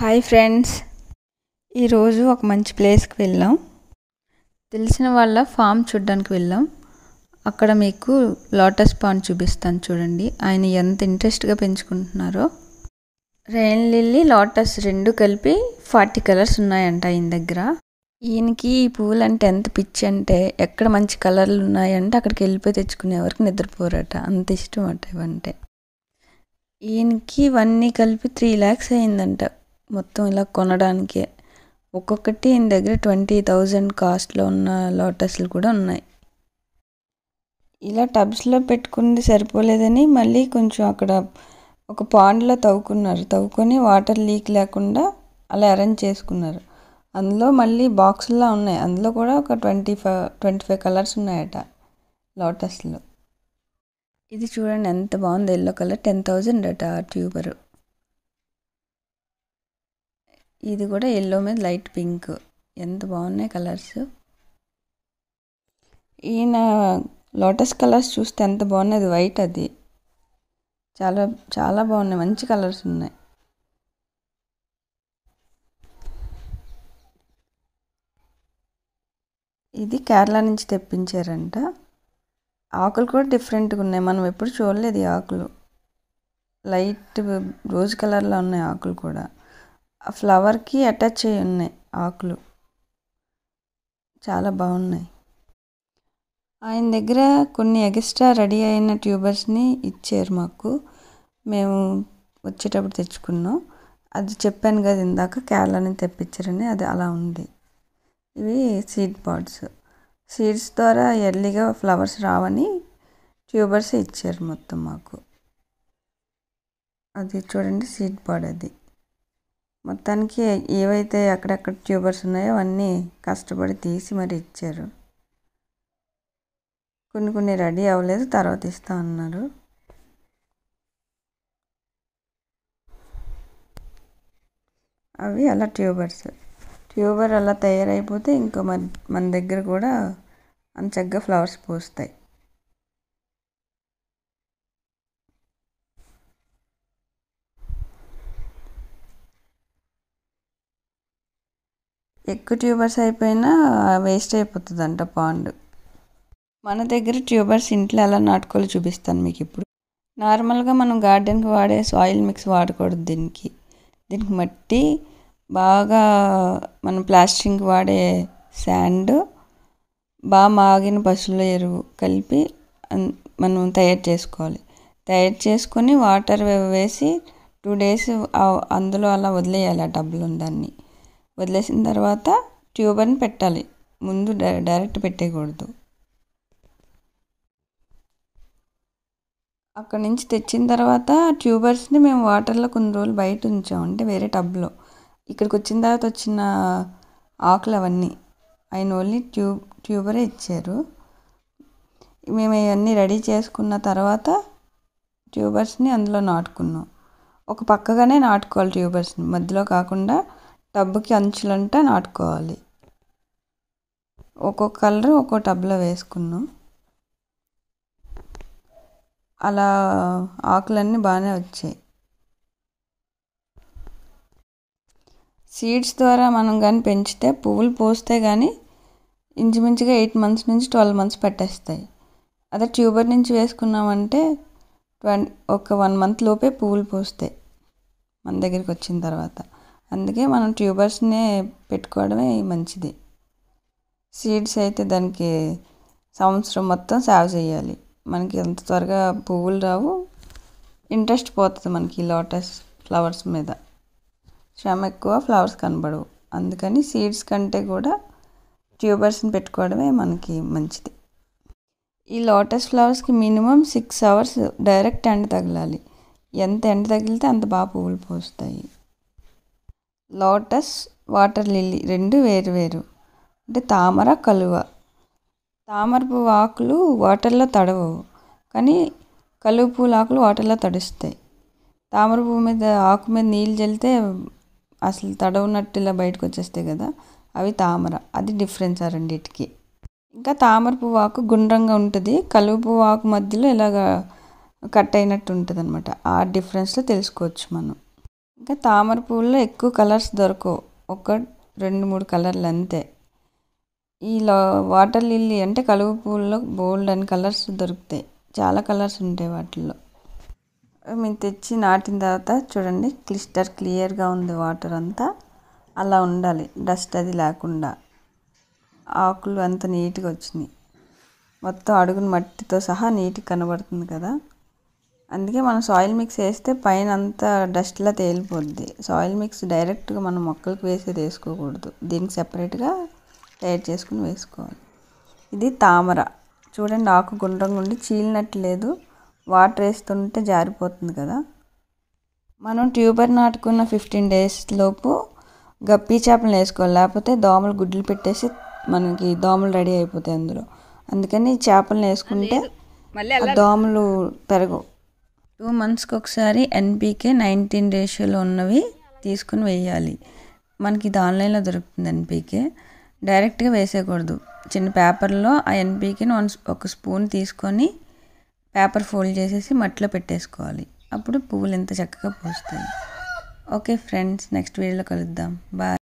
hi friends ఈరోజు ఒక మంచి ప్లేస్కి వెళ్ళాం తెలిసిన వాళ్ళ ఫామ్ చూడ్డానికి వెళ్ళాం అక్కడ మీకు లోటస్ పాండ్ చూపిస్తాను చూడండి ఆయన ఎంత ఇంట్రెస్ట్గా పెంచుకుంటున్నారో రెయిన్ లిల్లీ లోటస్ రెండు కలిపి ఫార్టీ కలర్స్ ఉన్నాయంట ఆయన దగ్గర ఈయనకి ఈ పూలు అంటే ఎంత పిచ్చి అంటే ఎక్కడ మంచి కలర్లు ఉన్నాయంటే అక్కడికి వెళ్ళిపోయి తెచ్చుకునే వరకు నిద్రపోరట అంత ఇష్టం అట ఇవంటే ఈయనకి ఇవన్నీ కలిపి త్రీ ల్యాక్స్ అయిందంట మొత్తం ఇలా కొనడానికే ఒక్కొక్కటి ఈయన దగ్గర ట్వంటీ థౌజండ్ కాస్ట్లో ఉన్న లోటస్లు కూడా ఉన్నాయి ఇలా టబ్స్లో పెట్టుకుంది సరిపోలేదని మళ్ళీ కొంచెం అక్కడ ఒక పాండ్లో తవ్వుకున్నారు తవ్వుకొని వాటర్ లీక్ లేకుండా అలా అరేంజ్ చేసుకున్నారు అందులో మళ్ళీ బాక్సుల్లో ఉన్నాయి అందులో కూడా ఒక twenty five twenty five colours ఉన్నాయట లోటస్లో ఇది చూడండి ఎంత బాగుంది ఎల్లో కలర్ టెన్ థౌజండ్ అట ట్యూబరు ఇది కూడా ఎల్లో మీద లైట్ పింక్ ఎంత బాగున్నాయి కలర్స్ ఈయన లోటస్ కలర్స్ చూస్తే ఎంత బాగున్నది వైట్ అది చాలా చాలా బాగున్నాయి మంచి కలర్స్ ఉన్నాయి ఇది కేరళ నుంచి తెప్పించారంట ఆకులు కూడా డిఫరెంట్గా ఉన్నాయి మనం ఎప్పుడు చూడలేదు ఈ ఆకులు లైట్ రోజ్ కలర్లో ఉన్నాయి ఆకులు కూడా ఫ్లవర్కి అటాచ్ అయి ఉన్నాయి ఆకులు చాలా బాగున్నాయి ఆయన దగ్గర కొన్ని ఎగస్ట్రా రెడీ అయిన ట్యూబర్స్ని ఇచ్చారు మాకు మేము వచ్చేటప్పుడు తెచ్చుకున్నాం అది చెప్పాను కదా ఇందాక కేరళని తెప్పించారని అది అలా ఉంది ఇవి సీడ్ పాడ్స్ సీడ్స్ ద్వారా ఎర్లీగా ఫ్లవర్స్ రావని ట్యూబర్స్ ఇచ్చారు మొత్తం మాకు అది చూడండి సీడ్ పాడ్ అది మొత్తానికి ఏవైతే అక్కడక్కడ ట్యూబర్స్ ఉన్నాయో అవన్నీ కష్టపడి తీసి మరి ఇచ్చారు కొన్ని కొన్ని రెడీ అవ్వలేదు తర్వాత ఇస్తా అన్నారు అవి అలా ట్యూబర్స్ ట్యూబర్ అలా తయారైపోతే ఇంకా మన మన దగ్గర కూడా అంత చక్కగా ఫ్లవర్స్ పూస్తాయి ఎక్కువ ట్యూబర్స్ అయిపోయినా వేస్ట్ అయిపోతుంది అంట పాండ్ మన దగ్గర ట్యూబర్స్ ఇంట్లో ఎలా నాటుకోవాలో చూపిస్తాను మీకు ఇప్పుడు నార్మల్గా మనం గార్డెన్కి వాడే సాయిల్ మిక్స్ వాడకూడదు దీనికి దీనికి మట్టి బాగా మనం ప్లాస్టింగ్కి వాడే శాండ్ బాగా మాగిన పశువుల ఎరువు కలిపి మనం తయారు చేసుకోవాలి తయారు చేసుకొని వాటర్ వేసి టూ డేస్ అందులో అలా వదిలేయాలి ఆ డబ్బులు దాన్ని వదిలేసిన తర్వాత ట్యూబర్ని పెట్టాలి ముందు డైరెక్ట్ పెట్టేయకూడదు అక్కడి నుంచి తెచ్చిన తర్వాత ట్యూబర్స్ని మేము వాటర్లో కొన్ని రోజులు బయట ఉంచాం అంటే వేరే టబ్లో ఇక్కడికి వచ్చిన తర్వాత వచ్చిన ఆకులు అవన్నీ ఆయన ఓన్లీ ట్యూబ్ ట్యూబరే ఇచ్చారు మేము ఇవన్నీ రెడీ చేసుకున్న తర్వాత ట్యూబర్స్ని అందులో నాటుకున్నాం ఒక పక్కగానే నాటుకోవాలి ట్యూబర్స్ని మధ్యలో కాకుండా టబ్కి అంచులంట నాటుకోవాలి ఒక్కొక్క కలర్ ఒక్కో టబ్లో వేసుకున్నాం అలా ఆకులన్నీ బాగానే వచ్చాయి సీడ్స్ ద్వారా మనం కానీ పెంచితే పువ్వులు పోస్తే కానీ ఇంచుమించుగా ఎయిట్ మంత్స్ నుంచి ట్వెల్వ్ మంత్స్ పెట్టేస్తాయి అదే ట్యూబర్ నుంచి వేసుకున్నామంటే ట్వంటీ ఒక వన్ మంత్ లోపే పువ్వులు పోస్తాయి మన దగ్గరికి వచ్చిన తర్వాత అందుకే మనం ట్యూబర్స్నే పెట్టుకోవడమే మంచిది సీడ్స్ అయితే దానికి సంవత్సరం మొత్తం సేవ్ చేయాలి మనకి ఎంత త్వరగా పువ్వులు రావు ఇంట్రెస్ట్ పోతుంది మనకి లోటస్ ఫ్లవర్స్ మీద శ్రమ ఎక్కువ ఫ్లవర్స్ కనబడవు అందుకని సీడ్స్ కంటే కూడా ట్యూబర్స్ని పెట్టుకోవడమే మనకి మంచిది ఈ లోటస్ ఫ్లవర్స్కి మినిమం సిక్స్ అవర్స్ డైరెక్ట్ ఎండ తగలాలి ఎంత ఎండ తగిలితే అంత బాగా పువ్వులు పోస్తాయి లోటస్ వాటర్ లిల్లీ రెండు వేరు వేరు అంటే తామర కలువ తామర పువ్వు ఆకులు వాటర్లో తడవవు కానీ కలువ పూల ఆకులు వాటర్లో తడుస్తాయి తామర పువ్వు మీద ఆకు మీద నీళ్ళు చల్లితే అసలు తడవునట్టు ఇలా బయటకు వచ్చేస్తాయి కదా అవి తామర అది డిఫరెన్స్ ఆ రెండింటికి ఇంకా తామర పువ్వు ఆకు గుండ్రంగా ఉంటుంది కలువ పువ్వు ఆకు మధ్యలో ఇలాగ కట్ అయినట్టు ఉంటుంది అనమాట ఆ డిఫరెన్స్లో తెలుసుకోవచ్చు మనం ఇంకా తామర పువ్వుల్లో ఎక్కువ కలర్స్ దొరకవు ఒక రెండు మూడు కలర్లు అంతే ఈ వాటర్ లిల్లీ అంటే కలువ పువ్వుల్లో బోల్డ్ అని కలర్స్ దొరుకుతాయి చాలా కలర్స్ ఉంటాయి వాటిల్లో మేము తెచ్చి నాటిన తర్వాత చూడండి క్లిస్టర్ క్లియర్గా ఉంది వాటర్ అంతా అలా ఉండాలి డస్ట్ అది లేకుండా ఆకులు అంత నీట్గా వచ్చినాయి మొత్తం అడుగున మట్టితో సహా నీట్గా కనబడుతుంది కదా అందుకే మనం సాయిల్ మిక్స్ వేస్తే పైన అంతా డస్ట్లా తేలిపోద్ది సాయిల్ మిక్స్ డైరెక్ట్గా మనం మొక్కలకు వేసేది వేసుకోకూడదు దీనికి సపరేట్గా తయారు చేసుకుని వేసుకోవాలి ఇది తామర చూడండి ఆకు గుండ్రంగా ఉండి చీలినట్టు లేదు వాటర్ వేస్తుంటే జారిపోతుంది కదా మనం ట్యూబర్ నాటుకున్న ఫిఫ్టీన్ డేస్ లోపు గప్పి చేపలను వేసుకోవాలి లేకపోతే దోమలు గుడ్లు పెట్టేసి మనకి దోమలు రెడీ అయిపోతాయి అందులో అందుకని చేపలను వేసుకుంటే దోమలు పెరగవు టూ మంత్స్కి ఒకసారి ఎన్పికే నైన్టీన్ రేషియోలో ఉన్నవి తీసుకుని వేయాలి మనకి ఇది ఆన్లైన్లో దొరుకుతుంది ఎన్పికే డైరెక్ట్గా వేసేయకూడదు చిన్న పేపర్లో ఆ ఎన్పికేని వన్ ఒక స్పూన్ తీసుకొని పేపర్ ఫోల్డ్ చేసేసి మట్టిలో పెట్టేసుకోవాలి అప్పుడు పువ్వులు ఎంత చక్కగా పూస్తాయి ఓకే ఫ్రెండ్స్ నెక్స్ట్ వీడియోలో కలుద్దాం బాయ్